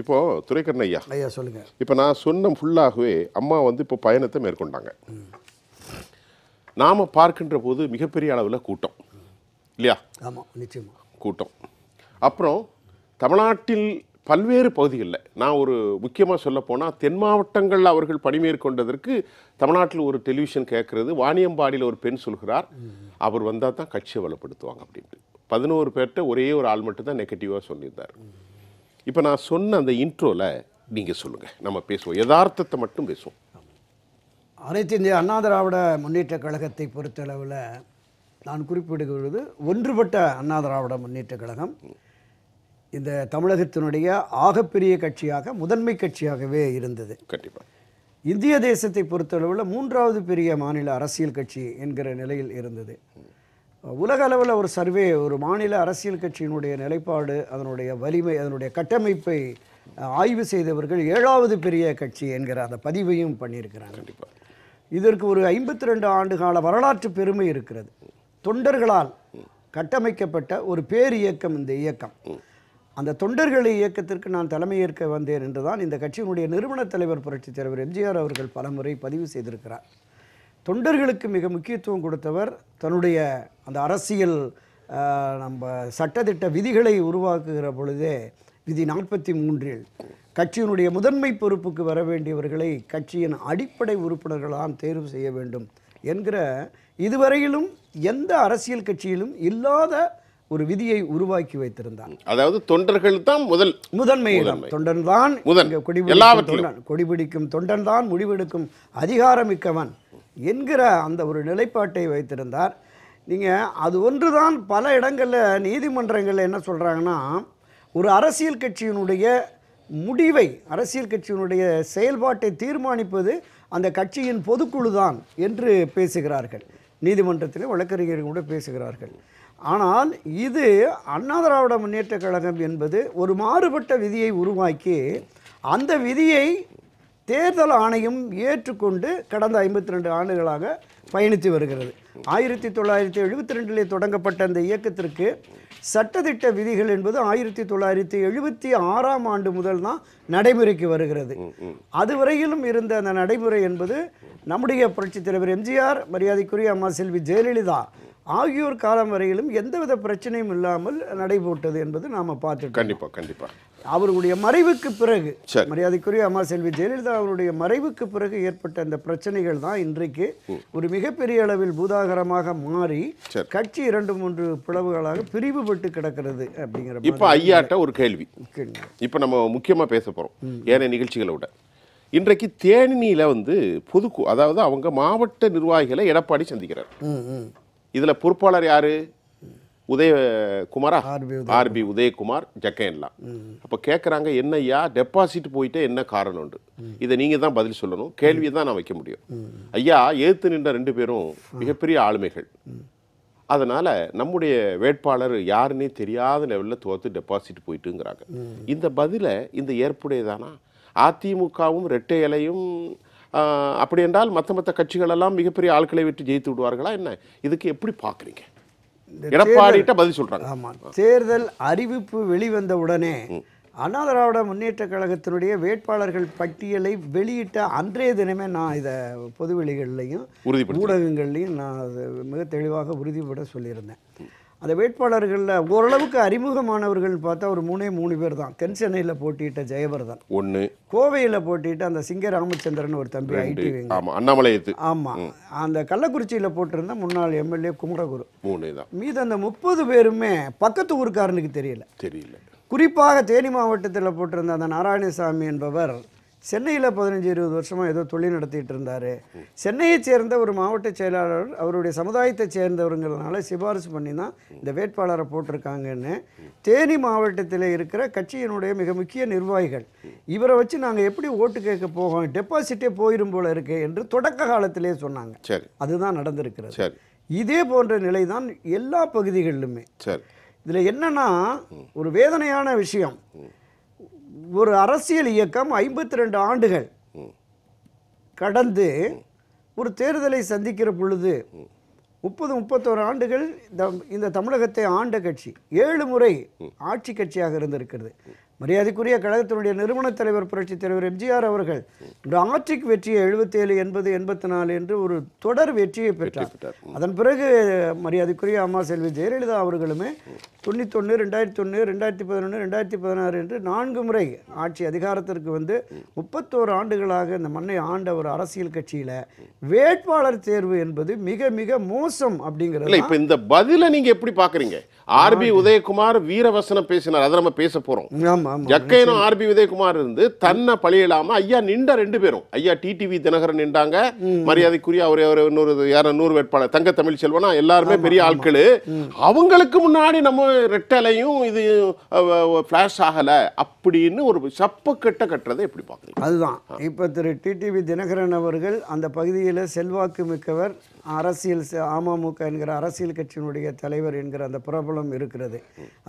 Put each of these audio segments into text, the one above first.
இப்போ துரைக்கண்ண ஐயா ஐயா இப்போ நான் சொன்ன ஃபுல்லாகவே அம்மா வந்து இப்போ பயணத்தை மேற்கொண்டாங்க நாம் பார்க்கின்ற போது மிகப்பெரிய அளவில் கூட்டம் இல்லையா ஆமாம் நிச்சயமாக கூட்டம் அப்புறம் தமிழ்நாட்டில் பல்வேறு பகுதிகளில் நான் ஒரு முக்கியமாக சொல்ல போனால் தென் மாவட்டங்களில் அவர்கள் பணி மேற்கொண்டதற்கு தமிழ்நாட்டில் ஒரு டெலிவிஷன் கேட்குறது வாணியம்பாடியில் ஒரு பெண் சொல்கிறார் அவர் வந்தால் தான் கட்சியை வலுப்படுத்துவாங்க அப்படின்ட்டு பதினோரு பேர்கிட்ட ஒரே ஒரு ஆள் மட்டும் தான் நெகட்டிவாக சொல்லியிருந்தார் இப்போ நான் சொன்ன அந்த இன்ட்ரோவில் நீங்கள் சொல்லுங்கள் நம்ம பேசுவோம் யதார்த்தத்தை மட்டும் பேசுவோம் அனைத்து இந்திய அண்ணா திராவிட முன்னேற்ற கழகத்தை பொறுத்தளவில் நான் குறிப்பிடுகிறது ஒன்றுபட்ட அண்ணா திராவிட முன்னேற்ற கழகம் இந்த தமிழகத்தினுடைய ஆகப்பெரிய கட்சியாக முதன்மை கட்சியாகவே இருந்தது கண்டிப்பாக இந்திய தேசத்தை பொறுத்தளவில் மூன்றாவது பெரிய மாநில அரசியல் கட்சி என்கிற நிலையில் இருந்தது உலக அளவில் ஒரு சர்வே ஒரு மாநில அரசியல் கட்சியினுடைய நிலைப்பாடு அதனுடைய வலிமை அதனுடைய கட்டமைப்பை ஆய்வு செய்தவர்கள் ஏழாவது பெரிய கட்சி என்கிற அந்த பதிவையும் பண்ணியிருக்கிறாங்க கண்டிப்பாக இதற்கு ஒரு ஐம்பத்தி ரெண்டு ஆண்டு கால வரலாற்று பெருமை இருக்கிறது தொண்டர்களால் கட்டமைக்கப்பட்ட ஒரு பேர் இயக்கம் இந்த இயக்கம் அந்த தொண்டர்களை இயக்கத்திற்கு நான் தலைமையேற்க வந்தேன் என்றுதான் இந்த கட்சியினுடைய நிறுவன தலைவர் புரட்சித் தலைவர் எம்ஜிஆர் அவர்கள் பலமுறை பதிவு செய்திருக்கிறார் தொண்டர்களுக்கு மிக முக்கியத்துவம் கொடுத்தவர் தன்னுடைய அந்த அரசியல் நம்ம சட்டத்திட்ட விதிகளை உருவாக்குகிற பொழுதே விதி நாற்பத்தி மூன்றில் கட்சியினுடைய முதன்மை பொறுப்புக்கு வர வேண்டியவர்களை கட்சியின் அடிப்படை உறுப்பினர்களாம் தேர்வு செய்ய வேண்டும் என்கிற இதுவரையிலும் எந்த அரசியல் கட்சியிலும் இல்லாத ஒரு விதியை உருவாக்கி வைத்திருந்தார் அதாவது தொண்டர்கள் தான் முதல் முதன்மை தொண்டன் தான் கொடிபிடிக்கும் தொண்டன் கொடிபிடிக்கும் தொண்டன் தான் முடிவெடுக்கும் அதிகாரமிக்கவன் என்கிற அந்த ஒரு நிலைப்பாட்டை வைத்திருந்தார் நீங்கள் அது ஒன்று தான் பல இடங்களில் நீதிமன்றங்களில் என்ன சொல்கிறாங்கன்னா ஒரு அரசியல் கட்சியினுடைய முடிவை அரசியல் கட்சியினுடைய செயல்பாட்டை தீர்மானிப்பது அந்த கட்சியின் பொதுக்குழு தான் என்று பேசுகிறார்கள் நீதிமன்றத்தில் வழக்கறிஞர்கள் கூட பேசுகிறார்கள் ஆனால் இது அண்ணா திராவிட முன்னேற்ற கழகம் என்பது ஒரு மாறுபட்ட விதியை உருவாக்கி அந்த விதியை தேர்தல் ஆணையம் ஏற்றுக்கொண்டு கடந்த ஐம்பத்தி ரெண்டு ஆண்டுகளாக பயணித்து வருகிறது ஆயிரத்தி தொள்ளாயிரத்தி எழுபத்தி ரெண்டிலே தொடங்கப்பட்ட அந்த இயக்கத்திற்கு சட்டத்திட்ட விதிகள் என்பது ஆயிரத்தி தொள்ளாயிரத்தி எழுபத்தி ஆறாம் ஆண்டு முதல் தான் நடைமுறைக்கு வருகிறது அதுவரையிலும் இருந்த அந்த நடைமுறை என்பது நம்முடைய புரட்சித் தலைவர் எம்ஜிஆர் மரியாதைக்குரிய அம்மா செல்வி ஜெயலலிதா ஆகியோர் காலம் வரையிலும் எந்தவித பிரச்சனையும் இல்லாமல் நடைபோட்டது என்பது நாம் பார்த்துட்டோம் கண்டிப்பாக கண்டிப்பாக அவருடைய மறைவுக்கு பிறகு மரியாதைக்குரிய அம்மா செல்வி ஜெயலலிதா அவருடைய மறைவுக்கு பிறகு ஏற்பட்ட அந்த பிரச்சனைகள் தான் இன்றைக்கு ஒரு மிகப்பெரிய அளவில் பூதாகரமாக மாறி கட்சி இரண்டு மூன்று பிளவுகளாக பிரிவுபட்டு கிடக்கிறது அப்படிங்கிற இப்போ ஐயாட்ட ஒரு கேள்வி இப்போ நம்ம முக்கியமாக பேச போகிறோம் ஏனைய நிகழ்ச்சிகளை விட இன்றைக்கு தேனியில வந்து பொதுக்கு அதாவது அவங்க மாவட்ட நிர்வாகிகளை எடப்பாடி சந்திக்கிறார் இதில் பொறுப்பாளர் யாரு உதய குமாரா ஆர்பி உதயகுமார் ஜக்கையன்லாம் அப்போ கேட்குறாங்க என்னையா டெபாசிட் போயிட்டே என்ன காரணம்ண்டு இதை நீங்கள் தான் பதில் சொல்லணும் கேள்வியை தான் நான் வைக்க முடியும் ஐயா ஏற்று நின்ற ரெண்டு பேரும் மிகப்பெரிய ஆளுமைகள் அதனால் நம்முடைய வேட்பாளர் யாருன்னே தெரியாத லெவலில் தோற்று டெபாசிட் போயிட்டுங்கிறாங்க இந்த பதிலை இந்த ஏற்புடையதானா அதிமுகவும் ரெட்டை இலையும் அப்படி என்றால் மற்ற மற்ற கட்சிகளெல்லாம் மிகப்பெரிய ஆட்களை விட்டு ஜெயித்து விடுவார்களா என்ன இதுக்கு எப்படி பார்க்குறீங்க பதில் தேர்தல் அறிவிப்பு வெளிவந்த உடனே அண்ணா திராவிட முன்னேற்ற கழகத்தினுடைய வேட்பாளர்கள் பட்டியலை வெளியிட்ட அன்றைய தினமே நான் இதை பொதுவெளிகள்லையும் ஊடகங்கள்லையும் நான் மிக தெளிவாக உறுதிபட சொல்லியிருந்தேன் அந்த வேட்பாளர்களில் ஓரளவுக்கு அறிமுகமானவர்கள் பார்த்தா ஒரு மூணே மூணு பேர் தான் தென் சென்னையில் போட்டியிட்ட ஜெயவர்தன் ஒன்று கோவையில் போட்டிட்டு அந்த சிங்க ராமச்சந்திரன் ஒரு தம்பி ஐடி ஆமாம் ஆமாம் அந்த கள்ளக்குறிச்சியில் போட்டிருந்த முன்னாள் எம்எல்ஏ குமரகுரு மூணு தான் மீது அந்த முப்பது பேருமே பக்கத்து ஊருக்காரனுக்கு தெரியல தெரியல குறிப்பாக தேனி மாவட்டத்தில் போட்டிருந்த அந்த நாராயணசாமி என்பவர் சென்னையில் பதினஞ்சு இருபது வருஷமாக ஏதோ தொழில் நடத்திட்டு இருந்தார் சென்னையை சேர்ந்த ஒரு மாவட்ட செயலாளர் அவருடைய சமுதாயத்தை சேர்ந்தவருங்கிறதுனால சிபாரிசு பண்ணி தான் இந்த வேட்பாளரை போட்டிருக்காங்கன்னு தேனி மாவட்டத்தில் இருக்கிற கட்சியினுடைய மிக முக்கிய நிர்வாகிகள் இவரை வச்சு நாங்கள் எப்படி ஓட்டு கேட்க போகோம் டெபாசிட்டே போயிடும் போல இருக்கு என்று தொடக்க காலத்திலே சொன்னாங்க அதுதான் நடந்திருக்கிறது இதே போன்ற நிலை தான் எல்லா பகுதிகளிலுமே இதில் என்னன்னா ஒரு வேதனையான விஷயம் ஒரு அரசியல் இயக்கம் ஐம்பத்தி ரெண்டு ஆண்டுகள் கடந்து ஒரு தேர்தலை சந்திக்கிற பொழுது முப்பது முப்பத்தோரு ஆண்டுகள் இந்த இந்த தமிழகத்தை ஆண்ட கட்சி ஏழு முறை ஆட்சி கட்சியாக இருந்திருக்கிறது மரியாதைக்குரிய கழகத்தினுடைய நிறுவன தலைவர் புரட்சி தலைவர் எம்ஜிஆர் அவர்கள் ஆட்சிக் வெற்றியை எழுபத்தேழு எண்பது எண்பத்தி நாலு என்று ஒரு தொடர் வெற்றியை பெற்றார் அதன் பிறகு மரியாதைக்குரிய அம்மா செல்வி ஜெயலலிதா அவர்களுமே தொண்ணூத்தொன்று ரெண்டாயிரத்தி ஒன்று ரெண்டாயிரத்தி பதினொன்று ரெண்டாயிரத்தி பதினாறு என்று நான்கு முறை ஆட்சி அதிகாரத்திற்கு வந்து முப்பத்தோரு ஆண்டுகளாக இந்த மண்ணை ஆண்ட ஒரு அரசியல் கட்சியில் வேட்பாளர் தேர்வு என்பது மிக மிக மோசம் அப்படிங்கிறது இப்போ இந்த பதிலை நீங்கள் எப்படி பார்க்குறீங்க ஆர்பி உதயகுமார் வீரவசனம் பேசினார் அதை நம்ம பேச போறோம் எக்கையனும் ஆர்பி உதயகுமார் இருந்து தன்னை பழியிடாம ஐயா நின்ற ரெண்டு பேரும் ஐயா டிடிவி தினகரன் நின்றாங்க மரியாதைக்குரிய அவர் ஒரு இன்னொரு நூறு வேட்பாளர் தங்க தமிழ் செல்வனா எல்லாருமே பெரிய ஆட்கள் அவங்களுக்கு முன்னாடி நம்ம ரெட்டலையும் இது ஃபிளாஷ் ஆகல அப்படின்னு ஒரு சப்பு கெட்ட கட்டுறதை எப்படி பார்க்கணும் அதுதான் இப்போ திரு டிடிவி தினகரன் அவர்கள் அந்த பகுதியில் செல்வாக்கு மிக்கவர் அரசியல் அமமுக என்கிற அரசியல் கட்சியினுடைய தலைவர் என்கிற அந்த பிரபலம் இருக்கிறது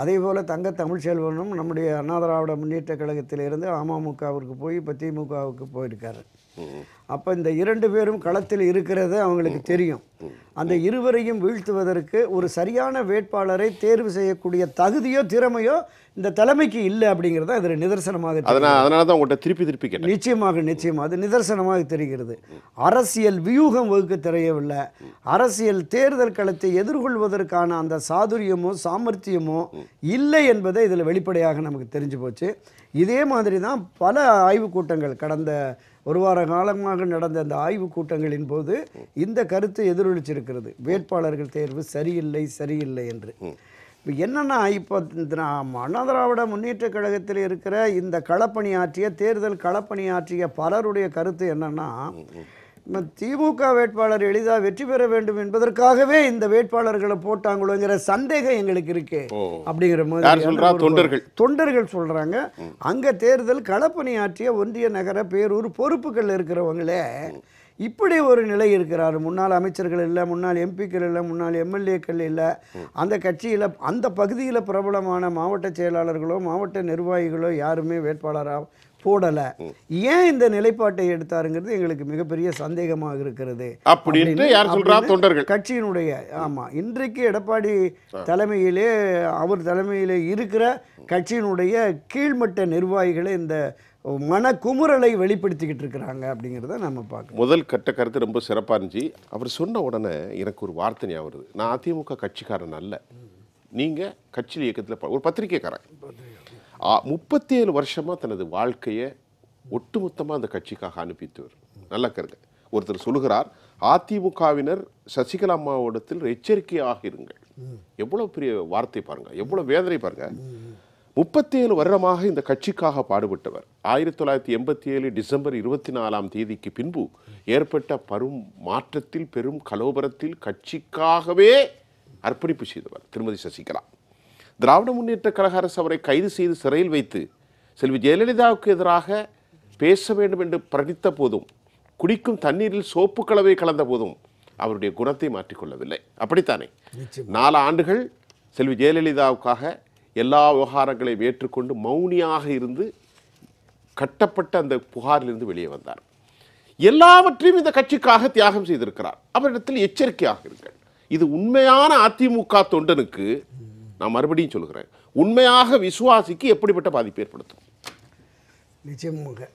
அதே போல் தங்க தமிழ்ச்செல்வனும் நம்முடைய அண்ணா திராவிட முன்னேற்ற கழகத்திலிருந்து அமமுகவிற்கு போய் இப்போ திமுகவுக்கு போயிருக்காரு அப்போ இந்த இரண்டு பேரும் களத்தில் இருக்கிறது அவங்களுக்கு தெரியும் அந்த இருவரையும் வீழ்த்துவதற்கு ஒரு சரியான வேட்பாளரை தேர்வு செய்யக்கூடிய தகுதியோ திறமையோ இந்த தலைமைக்கு இல்லை அப்படிங்கிறத அதில் நிதர்சனமாக அதனால தான் உங்கள்கிட்ட திருப்பி திருப்பி நிச்சயமாக நிச்சயமாக அது நிதர்சனமாக தெரிகிறது அரசியல் வியூகம் வகுக்க தெரியவில்லை அரசியல் தேர்தல் களத்தை எதிர்கொள்வதற்கான அந்த சாதுரியமோ சாமர்த்தியமோ இல்லை என்பதை இதில் வெளிப்படையாக நமக்கு தெரிஞ்சு போச்சு இதே மாதிரி தான் பல ஆய்வுக் கூட்டங்கள் கடந்த ஒரு வார காலமாக நடந்த அந்த ஆய்வுக் கூட்டங்களின் போது இந்த கருத்து எதிரொலிச்சிருக்கிறது வேட்பாளர்கள் தேர்வு சரியில்லை சரியில்லை என்று இப்போ என்னென்னா இப்போ நான் அண்ணா திராவிட முன்னேற்றக் கழகத்தில் இருக்கிற இந்த களப்பணியாற்றிய தேர்தல் களப்பணியாற்றிய பலருடைய கருத்து என்னென்னா திமுக வேட்பாளர் எளிதாக வெற்றி பெற வேண்டும் என்பதற்காகவே இந்த வேட்பாளர்களை போட்டாங்களோங்கிற சந்தேகம் எங்களுக்கு இருக்கு அப்படிங்கிற மாதிரி தொண்டர்கள் தொண்டர்கள் சொல்றாங்க அங்க தேர்தல் களப்பணியாற்றிய ஒன்றிய நகர பேரூர் பொறுப்புகள் இருக்கிறவங்களே இப்படி ஒரு நிலை இருக்கிறார் முன்னாள் அமைச்சர்கள் இல்லை முன்னாள் எம்பிக்கள் இல்லை முன்னாள் எம்எல்ஏக்கள் இல்லை அந்த கட்சியில் அந்த பகுதியில் பிரபலமான மாவட்ட செயலாளர்களோ மாவட்ட நிர்வாகிகளோ யாருமே வேட்பாளராக போடலை ஏன் இந்த நிலைப்பாட்டை எடுத்தாருங்கிறது எங்களுக்கு மிகப்பெரிய சந்தேகமாக இருக்கிறது அப்படின்னு கட்சியினுடைய ஆமாம் இன்றைக்கு எடப்பாடி தலைமையிலே அவர் தலைமையிலே இருக்கிற கட்சியினுடைய கீழ்மட்ட நிர்வாகிகளை இந்த மன குமுறலை வெளிப்படுத்திக்கிட்டு இருக்கிறாங்க அப்படிங்கிறத நம்ம பார்க்கணும் முதல் கட்ட கருத்து ரொம்ப சிறப்பாக இருந்துச்சு அவர் சொன்ன உடனே எனக்கு ஒரு வார்த்தை ஞாபகம் வருது நான் அதிமுக கட்சிக்காரன் அல்ல நீங்கள் கட்சியில் இயக்கத்தில் ஒரு பத்திரிகைக்காரன் முப்பத்தி ஏழு வருஷமாக தனது வாழ்க்கையை ஒட்டுமொத்தமாக அந்த கட்சிக்காக அனுப்பித்தவர் நல்லா கருங்க ஒருத்தர் சொல்கிறார் அதிமுகவினர் சசிகலா அம்மாவிடத்தில் எச்சரிக்கையாக இருங்கள் எவ்வளோ பெரிய வார்த்தை பாருங்கள் எவ்வளோ வேதனை பாருங்கள் முப்பத்தேழு வருடமாக இந்த கட்சிக்காக பாடுபட்டவர் ஆயிரத்தி தொள்ளாயிரத்தி எண்பத்தி ஏழு டிசம்பர் இருபத்தி நாலாம் தேதிக்கு பின்பு ஏற்பட்ட பெரும் மாற்றத்தில் பெரும் கலோபரத்தில் கட்சிக்காகவே அர்ப்பணிப்பு செய்தவர் திருமதி சசிகலா திராவிட முன்னேற்ற கழக அரசு அவரை கைது செய்து சிறையில் வைத்து செல்வி ஜெயலலிதாவுக்கு எதிராக பேச வேண்டும் என்று பிரணித்த போதும் குடிக்கும் தண்ணீரில் சோப்பு கலவை கலந்த போதும் அவருடைய குணத்தை மாற்றிக்கொள்ளவில்லை அப்படித்தானே நாலு ஆண்டுகள் செல்வி ஜெயலலிதாவுக்காக எல்லா விவகாரங்களையும் ஏற்றுக்கொண்டு மௌனியாக இருந்து கட்டப்பட்ட அந்த புகாரிலிருந்து வெளியே வந்தார் எல்லாவற்றையும் இந்த கட்சிக்காக தியாகம் செய்திருக்கிறார் அவரிடத்தில் எச்சரிக்கையாக இருங்கள் இது உண்மையான அதிமுக தொண்டனுக்கு நான் மறுபடியும் சொல்கிறேன் உண்மையாக விசுவாசிக்கு எப்படிப்பட்ட பாதிப்பு ஏற்படுத்தும் நிச்சயமாக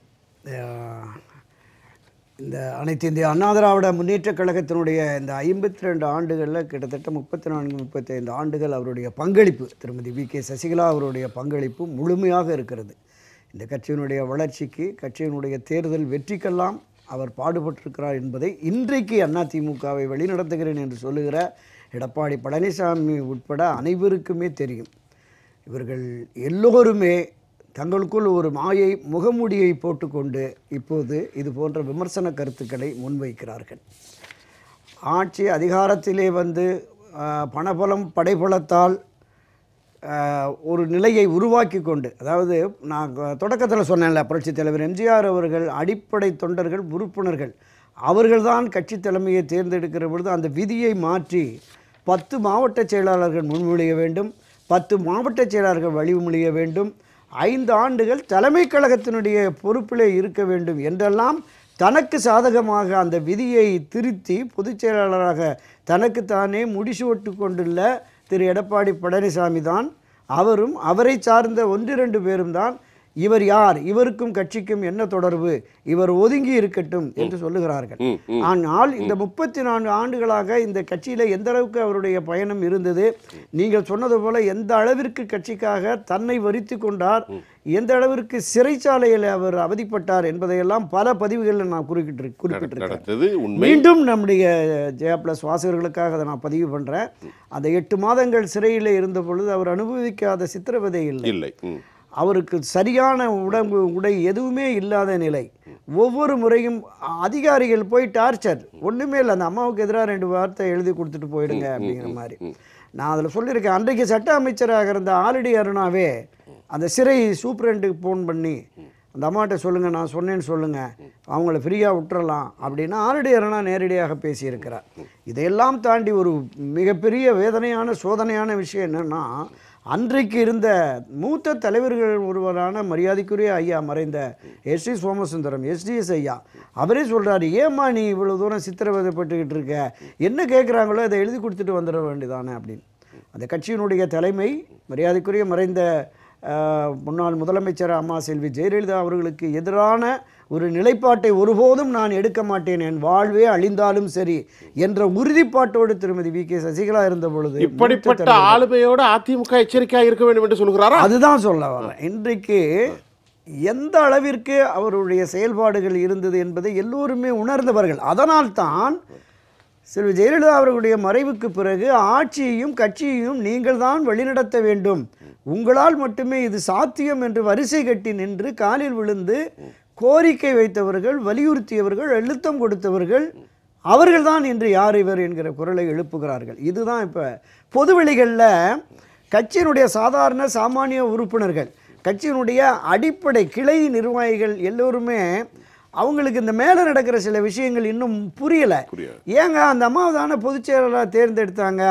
இந்த அனைத்து இந்திய அண்ணா திராவிட முன்னேற்ற கழகத்தினுடைய இந்த ஐம்பத்தி ரெண்டு ஆண்டுகளில் கிட்டத்தட்ட முப்பத்தி நான்கு முப்பத்தைந்து ஆண்டுகள் அவருடைய பங்களிப்பு திருமதி வி கே சசிகலா அவருடைய பங்களிப்பு முழுமையாக இருக்கிறது இந்த கட்சியினுடைய வளர்ச்சிக்கு கட்சியினுடைய தேர்தல் வெற்றிக்கெல்லாம் அவர் பாடுபட்டிருக்கிறார் என்பதை இன்றைக்கு அதிமுகவை வழிநடத்துகிறேன் என்று சொல்லுகிற எடப்பாடி பழனிசாமி உட்பட அனைவருக்குமே தெரியும் இவர்கள் எல்லோருமே தங்களுக்குள் ஒரு மாயை முகமூடியை போட்டுக்கொண்டு இப்போது இது போன்ற விமர்சன கருத்துக்களை முன்வைக்கிறார்கள் ஆட்சி அதிகாரத்திலே வந்து பணபலம் படைபலத்தால் ஒரு நிலையை உருவாக்கி கொண்டு அதாவது நான் தொடக்கத்தில் சொன்னேன்ல புரட்சி தலைவர் எம்ஜிஆர் அவர்கள் அடிப்படை தொண்டர்கள் உறுப்பினர்கள் அவர்கள்தான் கட்சி தலைமையை தேர்ந்தெடுக்கிற பொழுது அந்த விதியை மாற்றி பத்து மாவட்ட செயலாளர்கள் முன்மொழிய வேண்டும் பத்து மாவட்ட செயலாளர்கள் வழிமொழிய வேண்டும் ஐந்து ஆண்டுகள் தலைமை கழகத்தினுடைய பொறுப்பிலே இருக்க வேண்டும் என்றெல்லாம் தனக்கு சாதகமாக அந்த விதியை திருத்தி பொதுச் செயலாளராக தனக்குத்தானே முடிசூட்டு கொண்டுள்ள திரு எடப்பாடி பழனிசாமி தான் அவரும் அவரை சார்ந்த ஒன்று ரெண்டு பேரும் தான் இவர் யார் இவருக்கும் கட்சிக்கும் என்ன தொடர்பு இவர் ஒதுங்கி இருக்கட்டும் என்று சொல்லுகிறார்கள் ஆனால் இந்த முப்பத்தி நான்கு ஆண்டுகளாக இந்த கட்சியில் எந்த அளவுக்கு அவருடைய பயணம் இருந்தது நீங்கள் சொன்னது போல எந்த அளவிற்கு கட்சிக்காக தன்னை வரித்து கொண்டார் எந்த அளவிற்கு சிறைச்சாலையில் அவர் அவதிப்பட்டார் என்பதையெல்லாம் பல பதிவுகளில் நான் குறிப்பிட்டு குறிப்பிட்டிருக்கேன் மீண்டும் நம்முடைய ஜெயா பிளஸ் வாசகர்களுக்காக அதை நான் பதிவு பண்றேன் அந்த எட்டு மாதங்கள் சிறையில் இருந்த பொழுது அவர் அனுபவிக்காத சித்திரவதை இல்லை அவருக்கு சரியான உடம்பு உடை எதுவுமே இல்லாத நிலை ஒவ்வொரு முறையும் அதிகாரிகள் போய் டார்ச்சர் ஒன்றுமே இல்லை அந்த அம்மாவுக்கு எதிராக ரெண்டு வார்த்தை எழுதி கொடுத்துட்டு போயிடுங்க அப்படிங்கிற மாதிரி நான் அதில் சொல்லியிருக்கேன் அன்றைக்கு சட்ட அமைச்சராக இருந்த ஆல்ரெடி அருணாவே அந்த சிறை சூப்ரண்ட்டுக்கு ஃபோன் பண்ணி அந்த அம்மாட்ட சொல்லுங்கள் நான் சொன்னேன்னு சொல்லுங்கள் அவங்கள ஃப்ரீயாக விட்டுறலாம் அப்படின்னு அருணா நேரடியாக பேசியிருக்கிறார் இதையெல்லாம் தாண்டி ஒரு மிகப்பெரிய வேதனையான சோதனையான விஷயம் என்னென்னா அன்றைக்கு இருந்த மூத்த தலைவர்கள் ஒருவரான மரியாதைக்குரிய ஐயா மறைந்த எஸ் டி சோமசுந்தரம் எஸ்டிஎஸ் ஐயா அவரே சொல்கிறார் ஏம்மா நீ இவ்வளோ தூரம் சித்திரவதைப்பட்டுக்கிட்டு இருக்க என்ன கேட்குறாங்களோ அதை எழுதி கொடுத்துட்டு வந்துட வேண்டியதானே அப்படின்னு அந்த கட்சியினுடைய தலைமை மரியாதைக்குரிய மறைந்த முன்னாள் முதலமைச்சர் அம்மா செல்வி ஜெயலலிதா அவர்களுக்கு எதிரான ஒரு நிலைப்பாட்டை ஒருபோதும் நான் எடுக்க மாட்டேன் என் வாழ்வே அழிந்தாலும் சரி என்ற உறுதிப்பாட்டோடு திருமதி வி கே சசிகலா இருந்த பொழுது இப்படிப்பட்ட ஆளுமையோடு அதிமுக எச்சரிக்கையாக இருக்க வேண்டும் என்று சொல்கிறாரா அதுதான் சொல்ல வரேன் இன்றைக்கு எந்த அளவிற்கு அவருடைய செயல்பாடுகள் இருந்தது என்பதை எல்லோருமே உணர்ந்தவர்கள் அதனால்தான் செல்வி ஜெயலலிதா அவர்களுடைய மறைவுக்கு பிறகு ஆட்சியையும் கட்சியையும் நீங்கள் தான் வழிநடத்த வேண்டும் உங்களால் மட்டுமே இது சாத்தியம் என்று வரிசை கட்டி நின்று காலில் விழுந்து கோரிக்கை வைத்தவர்கள் வலியுறுத்தியவர்கள் அழுத்தம் கொடுத்தவர்கள் அவர்கள்தான் இன்று யார் இவர் என்கிற குரலை எழுப்புகிறார்கள் இதுதான் இப்போ பொதுவெளிகளில் கட்சியினுடைய சாதாரண சாமானிய உறுப்பினர்கள் கட்சியினுடைய அடிப்படை கிளை நிர்வாகிகள் எல்லோருமே அவங்களுக்கு இந்த மேலே நடக்கிற சில விஷயங்கள் இன்னும் புரியலை ஏங்க அந்த அம்மாவதான பொதுச்செயலராக தேர்ந்தெடுத்தாங்க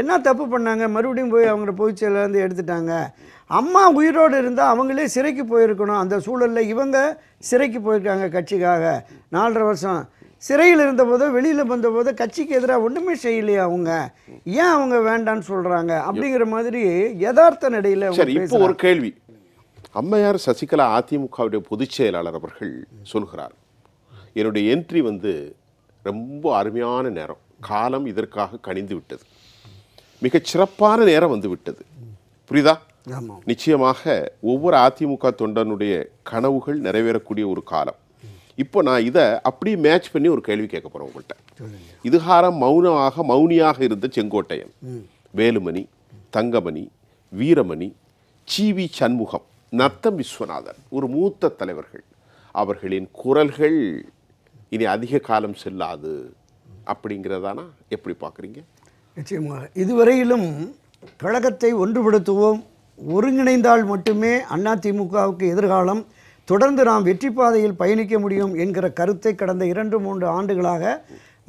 என்ன தப்பு பண்ணாங்க மறுபடியும் போய் அவங்க பொதுச்செயலருந்து எடுத்துட்டாங்க அம்மா உயிரோடு இருந்தால் அவங்களே சிறைக்கு போயிருக்கணும் அந்த சூழலில் இவங்க சிறைக்கு போயிருக்காங்க கட்சிக்காக நாலரை வருஷம் சிறையில் இருந்தபோதோ வெளியில் வந்தபோதோ கட்சிக்கு எதிராக ஒன்றுமே செய்யலையா அவங்க ஏன் அவங்க வேண்டான்னு சொல்கிறாங்க அப்படிங்கிற மாதிரி யதார்த்த நடையில் இப்போ ஒரு கேள்வி அம்மையார் சசிகலா அதிமுகவுடைய பொதுச் செயலாளர் அவர்கள் சொல்கிறார் என்னுடைய என்ட்ரி வந்து ரொம்ப அருமையான நேரம் காலம் இதற்காக கணிந்து விட்டது மிகச் சிறப்பான நேரம் வந்து விட்டது புரியுதா நிச்சயமாக ஒவ்வொரு அதிமுக தொண்டனுடைய கனவுகள் நிறைவேறக்கூடிய ஒரு காலம் இப்போ நான் இதை அப்படியே மேட்ச் பண்ணி ஒரு கேள்வி கேட்க போகிறேன் உங்கள்கிட்ட இதுகாரம் மௌனமாக மௌனியாக இருந்த செங்கோட்டையன் வேலுமணி தங்கமணி வீரமணி சிவி சண்முகம் நத்தம் விஸ்வநாதன் ஒரு மூத்த தலைவர்கள் அவர்களின் குரல்கள் இனி அதிக காலம் செல்லாது அப்படிங்கிறதானா எப்படி பார்க்குறீங்க நிச்சயமாக இதுவரையிலும் கழகத்தை ஒன்றுபடுத்துவோம் ஒருங்கிணைந்தால் மட்டுமே அதிமுகவுக்கு எதிர்காலம் தொடர்ந்து நாம் வெற்றி பாதையில் பயணிக்க முடியும் என்கிற கருத்தை கடந்த இரண்டு மூன்று ஆண்டுகளாக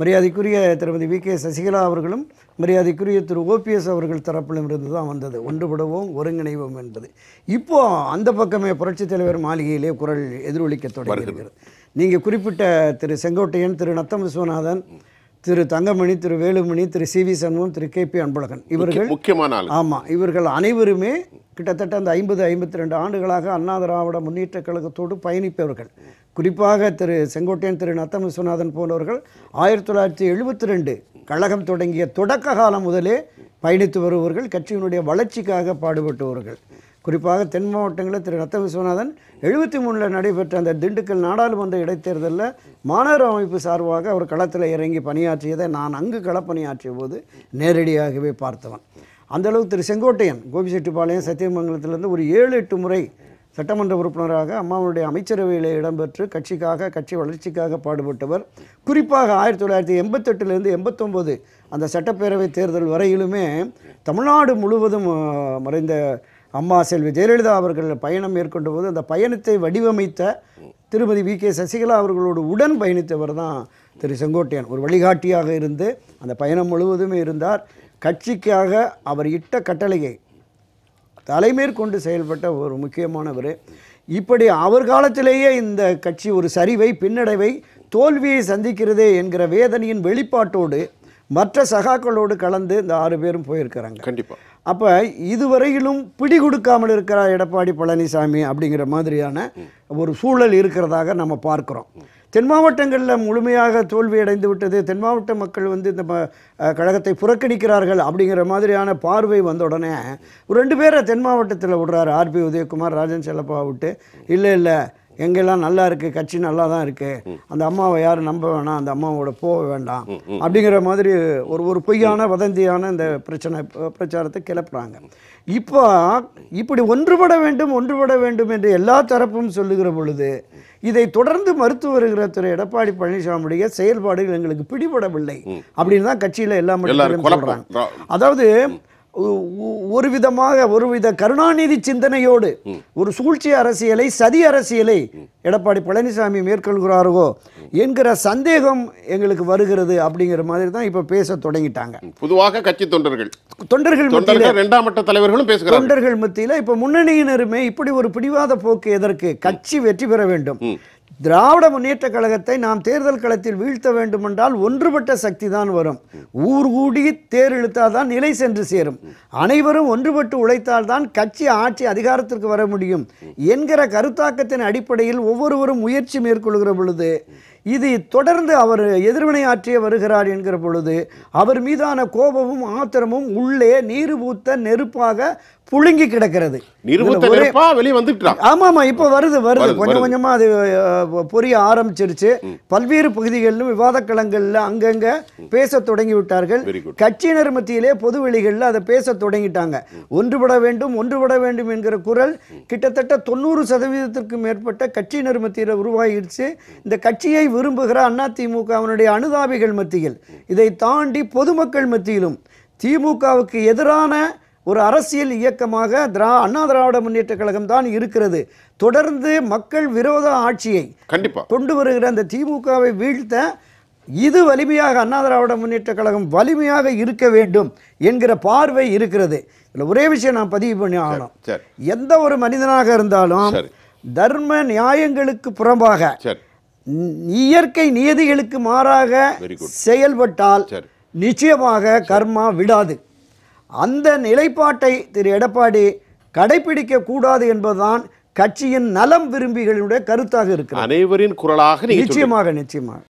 மரியாதைக்குரிய திருமதி வி கே சசிகலா அவர்களும் மரியாதைக்குரிய திரு ஓபிஎஸ் அவர்கள் தரப்பிலும் இருந்து தான் வந்தது ஒன்றுபடுவோம் ஒருங்கிணைவோம் என்பது இப்போது அந்த பக்கமே புரட்சித் தலைவர் மாளிகையிலே குரல் எதிரொலிக்க தொடங்கியிருக்கிறது நீங்கள் குறிப்பிட்ட Thiru Sengottaiyan Thiru Natham Viswanathan Thiru Thangamani Thiru Velumani Thiru C V Shanmugam Thiru K P Anbazhagan இவர்கள் முக்கியமான ஆமாம் இவர்கள் அனைவருமே கிட்டத்தட்ட அந்த ஐம்பது ஐம்பத்தி ரெண்டு ஆண்டுகளாக அண்ணா திராவிட முன்னேற்ற கழகத்தோடு பயணிப்பவர்கள் குறிப்பாக திரு செங்கோட்டையன் திரு நத்தம் விஸ்வநாதன் போன்றவர்கள் ஆயிரத்தி தொள்ளாயிரத்தி எழுபத்தி ரெண்டு கழகம் தொடங்கிய தொடக்க காலம் முதலே பயணித்து வருபவர்கள் கட்சியினுடைய வளர்ச்சிக்காக பாடுபட்டுவர்கள் குறிப்பாக தென் மாவட்டங்களில் திரு ரத்த விஸ்வநாதன் எழுபத்தி மூணில் நடைபெற்ற அந்த திண்டுக்கல் நாடாளுமன்ற இடைத்தேர்தலில் மாணவர் அமைப்பு சார்பாக அவர் களத்தில் இறங்கி பணியாற்றியதை நான் அங்கு களப்பணியாற்றிய போது நேரடியாகவே பார்த்தவன் அந்தளவுக்கு திரு செங்கோட்டையன் கோபிசெட்டிப்பாளையம் சத்தியமங்கலத்திலேருந்து ஒரு ஏழு எட்டு முறை சட்டமன்ற உறுப்பினராக அம்மாவுடைய அமைச்சரவையில் இடம்பெற்று கட்சிக்காக கட்சி வளர்ச்சிக்காக பாடுபட்டவர் குறிப்பாக ஆயிரத்தி தொள்ளாயிரத்தி எண்பத்தெட்டுலேருந்து எண்பத்தொம்போது அந்த சட்டப்பேரவை தேர்தல் வரையிலுமே தமிழ்நாடு முழுவதும் மறைந்த அம்மா செல்வி ஜெயலலிதா அவர்கள் பயணம் மேற்கொண்ட போது அந்த பயணத்தை வடிவமைத்த திருமதி வி கே சசிகலா அவர்களோடு உடன் பயணித்தவர் தான் திரு செங்கோட்டையன் ஒரு வழிகாட்டியாக இருந்து அந்த பயணம் முழுவதுமே இருந்தார் கட்சிக்காக அவர் இட்ட கட்டளையை தலைமேற்கொண்டு செயல்பட்ட ஒரு முக்கியமானவர் இப்படி அவர் காலத்திலேயே இந்த கட்சி ஒரு சரிவை பின்னடைவை தோல்வியை சந்திக்கிறதே என்கிற வேதனையின் வெளிப்பாட்டோடு மற்ற சகாக்களோடு கலந்து இந்த ஆறு பேரும் போயிருக்கிறாங்க கண்டிப்பாக அப்போ இதுவரையிலும் பிடி கொடுக்காமல் இருக்கிறார் எடப்பாடி பழனிசாமி அப்படிங்கிற மாதிரியான ஒரு சூழல் இருக்கிறதாக நம்ம பார்க்குறோம் தென் மாவட்டங்களில் முழுமையாக தோல்வி அடைந்து விட்டது தென் மாவட்ட மக்கள் வந்து இந்த கழகத்தை புறக்கணிக்கிறார்கள் அப்படிங்கிற மாதிரியான பார்வை வந்த உடனே ரெண்டு பேரை தென் மாவட்டத்தில் விடுறாரு ஆர்பி உதயகுமார் ராஜன் செல்லப்பா விட்டு இல்லை இல்லை எங்கெல்லாம் நல்லா இருக்கு கட்சி நல்லா தான் இருக்கு அந்த அம்மாவை யாரும் நம்ப வேணாம் அந்த அம்மாவோட போக வேண்டாம் அப்படிங்கிற மாதிரி ஒரு ஒரு பொய்யான வதந்தியான இந்த பிரச்சனை பிரச்சாரத்தை கிளப்புறாங்க இப்போ இப்படி ஒன்றுபட வேண்டும் ஒன்றுபட வேண்டும் என்று எல்லா தரப்பும் சொல்லுகிற பொழுது இதை தொடர்ந்து மறுத்து வருகிற திரு எடப்பாடி பழனிசாமியுடைய செயல்பாடுகள் எங்களுக்கு பிடிபடவில்லை அப்படின்னு தான் கட்சியில் எல்லா மக்களும் சொல்கிறாங்க அதாவது ஒரு விதமாக ஒரு வித கருணாநிதி சிந்தனையோடு ஒரு சூழ்ச்சி அரசியலை சதி அரசியலை எடப்பாடி பழனிசாமி மேற்கொள்கிறாரோ என்கிற சந்தேகம் எங்களுக்கு வருகிறது அப்படிங்கிற மாதிரி தான் இப்போ பேச தொடங்கிட்டாங்க பொதுவாக கட்சி தொண்டர்கள் தொண்டர்கள் மத்தியில் இரண்டாம் வட்ட தலைவர்களும் பேசுகிறார் தொண்டர்கள் மத்தியில் இப்போ முன்னணியினருமே இப்படி ஒரு பிடிவாத போக்கு எதற்கு கட்சி வெற்றி பெற வேண்டும் திராவிட முன்னேற்ற கழகத்தை நாம் தேர்தல் களத்தில் வீழ்த்த வேண்டுமென்றால் ஒன்றுபட்ட சக்தி தான் வரும் ஊர் கூடி தேர் இழுத்தால்தான் நிலை சென்று சேரும் அனைவரும் ஒன்றுபட்டு உழைத்தால்தான் கட்சி ஆட்சி அதிகாரத்திற்கு வர முடியும் என்கிற கருத்தாக்கத்தின் அடிப்படையில் ஒவ்வொருவரும் முயற்சி மேற்கொள்கிற பொழுது இது தொடர்ந்து அவர் எதிர்வினை ஆற்றிய வருகிறார் என்கிற பொழுது அவர் மீதான கோபமும் ஆத்திரமும் உள்ளே நீர் பூத்த நெருப்பாக புழுங்கி கிடக்கிறது ஆமாம் ஆமாம் இப்போ வருது வருது கொஞ்சம் கொஞ்சமாக அது பொரிய ஆரம்பிச்சிருச்சு பல்வேறு பகுதிகளிலும் விவாதக்களங்களில் அங்கங்கே பேச தொடங்கி விட்டார்கள் கட்சியினர் மத்தியிலே பொது வெளிகளில் அதை பேச தொடங்கிட்டாங்க ஒன்றுபட வேண்டும் ஒன்றுபட வேண்டும் என்கிற குரல் கிட்டத்தட்ட தொண்ணூறு சதவீதத்திற்கும் மேற்பட்ட கட்சியினர் மத்தியில் உருவாகிடுச்சு இந்த கட்சியை விரும்புகிற அண்ணா திமுக அவனுடைய அனுதாபிகள் மத்தியில் இதை தாண்டி பொதுமக்கள் மத்தியிலும் திமுகவுக்கு எதிரான ஒரு அரசியல் இயக்கமாக திரா அண்ணா திராவிட முன்னேற்ற கழகம் தான் இருக்கிறது தொடர்ந்து மக்கள் விரோத ஆட்சியை கண்டிப்பாக கொண்டு வருகிற அந்த திமுகவை வீழ்த்த இது வலிமையாக அண்ணா திராவிட முன்னேற்ற கழகம் வலிமையாக இருக்க வேண்டும் என்கிற பார்வை இருக்கிறது இதில் ஒரே விஷயம் நான் பதிவு பண்ணி ஆகணும் எந்த ஒரு மனிதனாக இருந்தாலும் தர்ம நியாயங்களுக்கு புறம்பாக இயற்கை நியதிகளுக்கு மாறாக செயல்பட்டால் நிச்சயமாக கர்மா விடாது அந்த நிலைப்பாட்டை திரு எடப்பாடி கூடாது என்பதுதான் கட்சியின் நலம் விரும்பிகளுடைய கருத்தாக இருக்கு அனைவரின் குரலாக நிச்சயமாக நிச்சயமாக